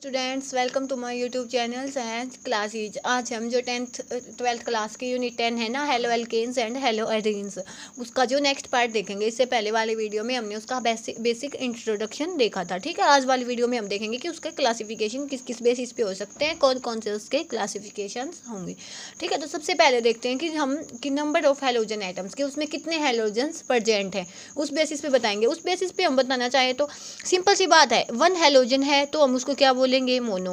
students welcome to my YouTube channel science classes आज हम जो टेंथ ट्वेल्थ क्लास के यूनिट टेन है ना haloalkanes and haloalkenes उसका जो नेक्स्ट पार्ट देखेंगे इससे पहले वाले वीडियो में हमने उसका बेसिक बेसिक इंट्रोडक्शन देखा था ठीक है आज वाली वीडियो में हम देखेंगे कि उसके क्लासिफिकेशन किस किस बेसिस पे हो सकते हैं कौन कौन से उसके क्लासीफिकेशन होंगे ठीक है तो सबसे पहले देखते हैं कि हम कि नंबर ऑफ हेलोजन आइटम्स के उसमें कितने हेलोजन्स प्रजेंट हैं उस बेसिस पे बताएंगे उस बेसिस पे हम बताना चाहें तो सिंपल सी बात है वन हेलोजन है तो हम उसको क्या बोलेंगे मोनो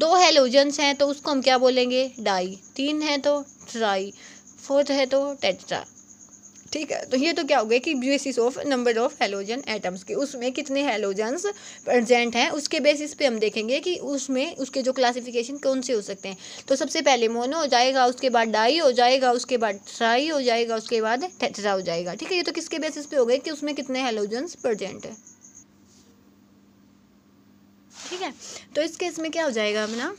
दो हेलोजन्स हैं तो उसको हम क्या बोलेंगे डाई तीन है तो ट्राई फोर्थ है तो टेट्रा ठीक है तो ये तो क्या हो गया कि basis of number of halogen atoms के उसमें कितने हेलोजन्स प्रजेंट हैं उसके बेसिस पे हम देखेंगे कि उसमें उसके जो क्लासिफिकेशन कौन से हो सकते हैं तो सबसे पहले मोनो हो जाएगा उसके बाद डाई हो जाएगा उसके बाद ट्राई हो जाएगा उसके बाद टेट्रा हो जाएगा ठीक है ये तो किसके बेसिस पे हो गए कि उसमें कितने हेलोजन्स प्रजेंट है है तो इस केस में क्या हो जाएगा अपना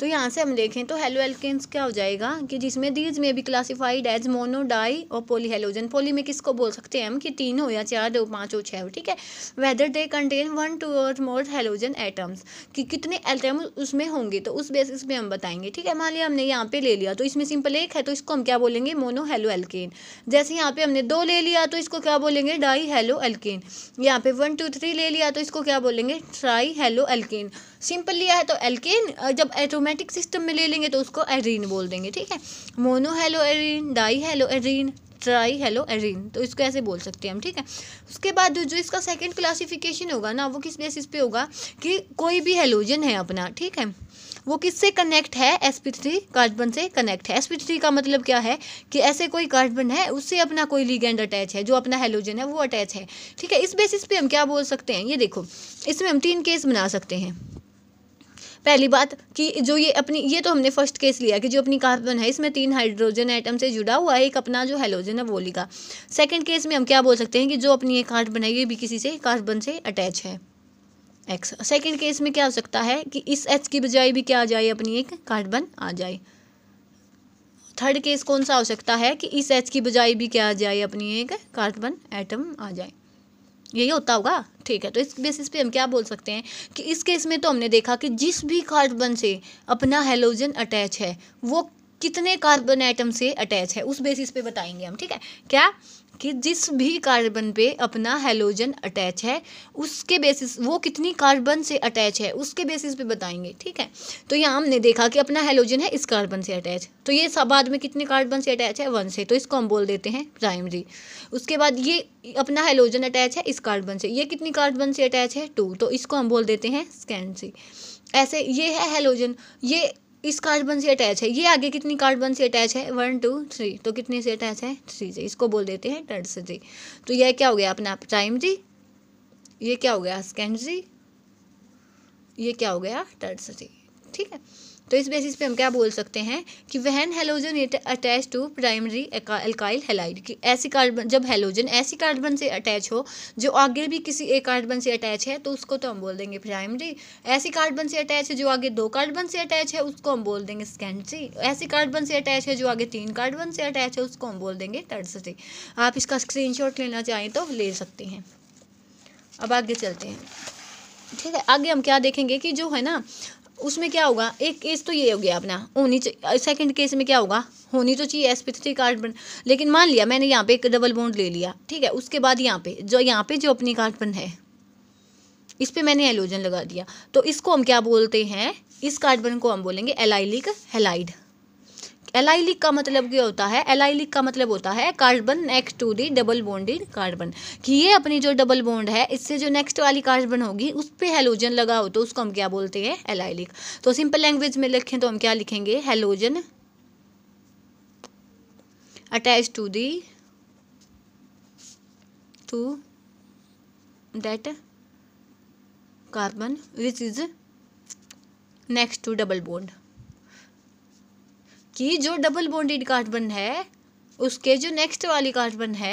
तो यहाँ से हम देखें तो हेलो एल्केन्स क्या हो जाएगा कि जिसमें दीज में भी क्लासिफाइड एज मोनो डाई और पोली हेलोजन पोली में किसको बोल सकते हैं हम कि तीन हो या चार हो पाँच हो छः हो ठीक है whether they contain one two और मोर हेलोजन एटम्स कि कितने एटम उसमें होंगे तो उस बेसिस पे हम बताएंगे ठीक है मान लिया हमने यहाँ पे ले लिया तो इसमें सिंपल एक है तो इसको हम क्या बोलेंगे मोनो हेलो एल्केन जैसे यहाँ पे हमने दो ले लिया तो इसको क्या बोलेंगे डाई हेलो एल्केन यहाँ पे वन टू थ्री ले लिया तो इसको क्या बोलेंगे ट्राई हेलो एल्केन सिंपल लिया है तो एल्केन जब एटोमेटिक सिस्टम में ले लेंगे तो उसको एरिन बोल देंगे ठीक है mono haloarene di haloarene tri haloarene तो इसको ऐसे बोल सकते हैं हम ठीक है उसके बाद जो इसका सेकंड क्लासिफिकेशन होगा ना वो किस बेसिस पे होगा कि कोई भी हेलोजन है अपना ठीक है वो किससे कनेक्ट है sp3 थ्री कार्बन से कनेक्ट है sp3 थ्री का मतलब क्या है कि ऐसे कोई कार्बन है उससे अपना कोई लीगेंड अटैच है जो अपना हेलोजन है वो अटैच है ठीक है इस बेसिस पे हम क्या बोल सकते हैं ये देखो इसमें हम तीन केस बना सकते हैं पहली बात कि जो ये अपनी ये तो हमने फर्स्ट केस लिया कि जो अपनी कार्बन है इसमें तीन हाइड्रोजन आइटम से जुड़ा हुआ है एक अपना जो हेलोजन है वो लिखा सेकेंड केस में हम क्या बोल सकते हैं कि जो अपनी ये कार्बन है ये भी किसी से कार्बन से अटैच है एक्स सेकेंड केस में क्या हो सकता है कि इस एच की बजाय भी क्या आ जाए अपनी एक कार्बन आ जाए थर्ड केस कौन सा हो सकता है कि इस एच की बजाय भी क्या आ जाए अपनी एक कार्बन एटम आ जाए यही होता होगा ठीक है तो इस बेसिस पे हम क्या बोल सकते हैं कि इस केस में तो हमने देखा कि जिस भी कार्बन से अपना हेलोजन अटैच है वो कितने कार्बन एटम से अटैच है उस बेसिस पे बताएंगे हम ठीक है क्या कि जिस भी कार्बन पे अपना हेलोजन अटैच है उसके बेसिस वो कितनी कार्बन से अटैच है उसके बेसिस पे बताएंगे ठीक है तो यहाँ हमने देखा कि अपना हेलोजन है इस कार्बन से अटैच तो ये सब बाद में कितने कार्बन से अटैच है वन से तो इसको हम बोल देते हैं प्राइमरी उसके बाद ये अपना हेलोजन अटैच है इस कार्बन से ये कितनी कार्बन से अटैच है टू तो इसको हम बोल देते हैं स्कैंड ऐसे ये है हेलोजन ये इस कार्बन से अटैच है ये आगे कितनी कार्बन से अटैच है वन टू थ्री तो कितने से अटैच है थ्री जी इसको बोल देते हैं टर्स जी तो यह क्या हो गया अपना टाइम जी ये क्या हो गया स्कैंड जी ये क्या हो गया टर्स जी ठीक है तो इस बेसिस पे हम क्या बोल सकते हैं कि when halogen it attach to primary alkyl halide कि ऐसी कार्बन जब हेलोजन ऐसी कार्बन से अटैच हो जो आगे भी किसी एक कार्बन से अटैच है तो उसको तो हम बोल देंगे प्राइमरी ऐसी कार्बन से अटैच है जो आगे दो कार्बन से अटैच है उसको हम बोल देंगे सेकेंडरी ऐसी कार्बन से अटैच है जो आगे तीन कार्बन से अटैच है उसको हम बोल देंगे टर्सरी आप इसका स्क्रीन लेना चाहें तो ले सकते हैं अब आगे चलते हैं ठीक है आगे हम क्या देखेंगे कि जो है ना उसमें क्या होगा एक केस तो ये हो गया अपना होनी चाहिए सेकेंड केस में क्या होगा होनी तो चाहिए एस पी थ्री बन लेकिन मान लिया मैंने यहाँ पे एक डबल बोन्ड ले लिया ठीक है उसके बाद यहाँ पे जो यहाँ पे जो अपनी कार्बन है इस पर मैंने एलोजन लगा दिया तो इसको हम क्या बोलते हैं इस कार्डबन को हम बोलेंगे एलाइलिक हेलाइड एलाइलिक का मतलब क्या होता है एलाइलिक का मतलब होता है carbon next to the double bonded carbon कि ये अपनी जो डबल बॉन्ड है इससे जो नेक्स्ट वाली कार्बन होगी उस पर हेलोजन लगा हो तो उसको हम क्या बोलते हैं एलाइलिक तो सिंपल लैंग्वेज में लिखें तो हम क्या लिखेंगे halogen attach to the to that carbon which is next to double bond कि जो डबल बॉन्डेड कार्बन है उसके जो नेक्स्ट वाली कार्बन है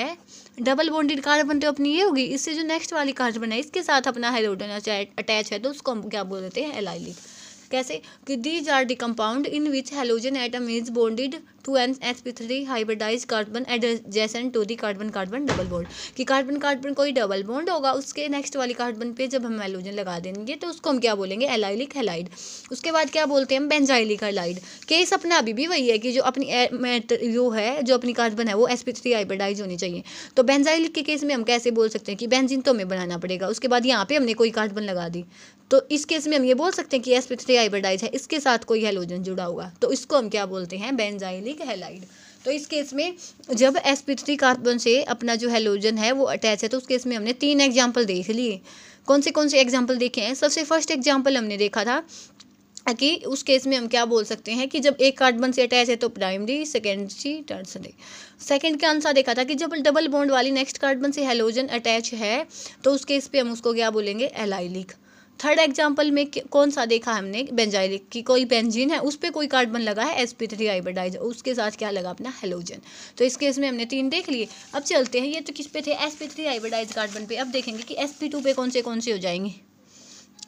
डबल बॉन्डेड कार्बन तो अपनी ये होगी इससे जो नेक्स्ट वाली कार्बन है इसके साथ अपना हाइड्रोजन अटैच है तो उसको हम क्या बोल देते हैं एलाइलिक कैसे कि these are the compound in which halogen atom is bonded to an S P three hybridise carbon adjacent to the carbon carbon double bond कि कार्बन कार्बन कोई डबल बॉन्ड होगा उसके नेक्स्ट वाली कार्बन पे जब हम हेलोजन लगा देंगे तो उसको हम क्या बोलेंगे एलाइलिक हेलाइड उसके बाद क्या बोलते हैं हम बेंजाइलिक हेलाइड केस अपना अभी भी वही है कि जो अपनी जो है जो अपनी कार्बन है वो एस पी थ्री हाइब्रिडाइज होनी चाहिए तो बेंजाइलिक के केस में हम कैसे बोल सकते हैं कि बेंजिन तो हमें बनाना पड़ेगा उसके बाद यहाँ पे हमने कोई कार्बन लगा दी तो इस केस में हम ये बोल सकते हैं कि एस पी थ्री हाइब्रिडाइज है इसके साथ कोई हेलोजन जुड़ा हुआ तो इसको हम क्या बोलते हैं बेंजाइलिक हेलाइड तो इस केस में जब एस पी थ्री कार्बन से अपना जो हेलोजन है वो अटैच है तो उस केस में हमने तीन एग्जाम्पल देख लिए कौन से कौन से एग्जाम्पल देखे हैं सबसे फर्स्ट एग्जाम्पल हमने देखा था कि उस केस में हम क्या बोल सकते हैं कि जब एक कार्बन से अटैच है तो प्राइमरी सेकेंडरी टर्सरी सेकेंड का आंसर देखा था कि जब डबल बॉन्ड वाली नेक्स्ट कार्बन से हेलोजन अटैच है तो उस केस पे हम उसको क्या बोलेंगे एलाइलिक थर्ड एग्जाम्पल में कौन सा देखा हमने बेंजाइलिक की कोई बेंजीन है उस पर कोई कार्बन लगा है एस पी थ्री आइबोडाइज उसके साथ क्या लगा अपना हेलोजन तो इस केस में हमने तीन देख लिए अब चलते हैं ये तो किस पे थे S P three hybridise carbon पे अब देखेंगे कि एस पी टू पे कौन से कौन से हो जाएंगे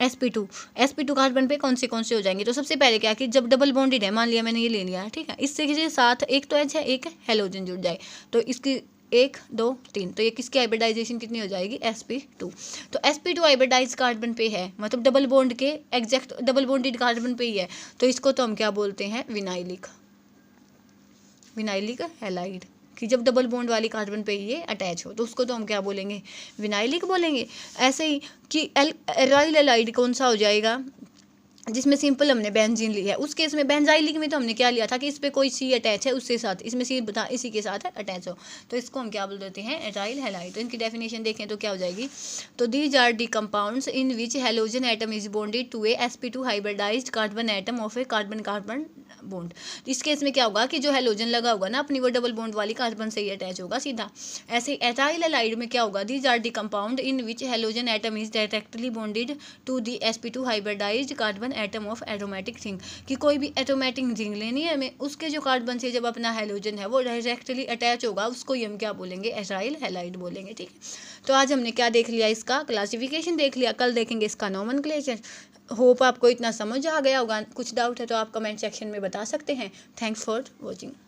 S P two S P two carbon पे कौन से कौन से हो जाएंगे तो सबसे पहले क्या कि जब डबल बॉन्डेड है मान लिया मैंने ये ले लिया ठीक है इससे किसी साथ एक तो एच है एक हेलोजन जुड़ जाए तो इसकी एक दो तीन तो ये किसकी हाइब्रिडाइजेशन कितनी हो जाएगी एस पी टू तो S P two hybridise carbon पे है मतलब डबल बोंड के एग्जैक्ट डबल बोंडेड कार्बन पे ही है तो इसको तो हम क्या बोलते हैं विनाइलिक विनाइलिक हेलाइड कि जब डबल बोंड वाली कार्बन पे ये अटैच हो तो उसको तो हम क्या बोलेंगे विनाइलिक बोलेंगे ऐसे ही कि एल एराइल एलाइड कौन सा हो जाएगा जिसमें सिंपल हमने बेंजीन ली है उस केस में बेंजाइलिक में तो हमने क्या लिया था कि इस पर कोई सी अटैच है उसके साथ इसमें सी बता इसी के साथ अटैच हो तो इसको हम क्या बोल देते हैं एटाइल हेलाइड तो इनकी डेफिनेशन देखें तो क्या हो जाएगी तो these are the compounds in which halogen atom is bonded to a S P two hybridise carbon atom of a carbon carbon bond इस केस में क्या होगा कि जो हेलोजन लगा होगा ना अपनी वो डबल बॉन्ड वाली कार्बन से ही अटैच होगा सीधा ऐसे एटाइल हेलाइट में क्या होगा these are the compound in which halogen atom is directly bonded to the S P two hybridise carbon atom of aromatic ring कि कोई भी एटोमेटिक रिंग लेनी है हमें उसके जो कार्बन से जब अपना हेलोजन है वो डायरेक्टली अटैच होगा उसको ही हम क्या बोलेंगे एसाइल हेलाइड बोलेंगे ठीक है तो आज हमने क्या देख लिया इसका क्लासिफिकेशन देख लिया कल देखेंगे इसका नॉमन होप आपको इतना समझ आ गया होगा कुछ डाउट है तो आप कमेंट सेक्शन में बता सकते हैं थैंक्स फॉर वॉचिंग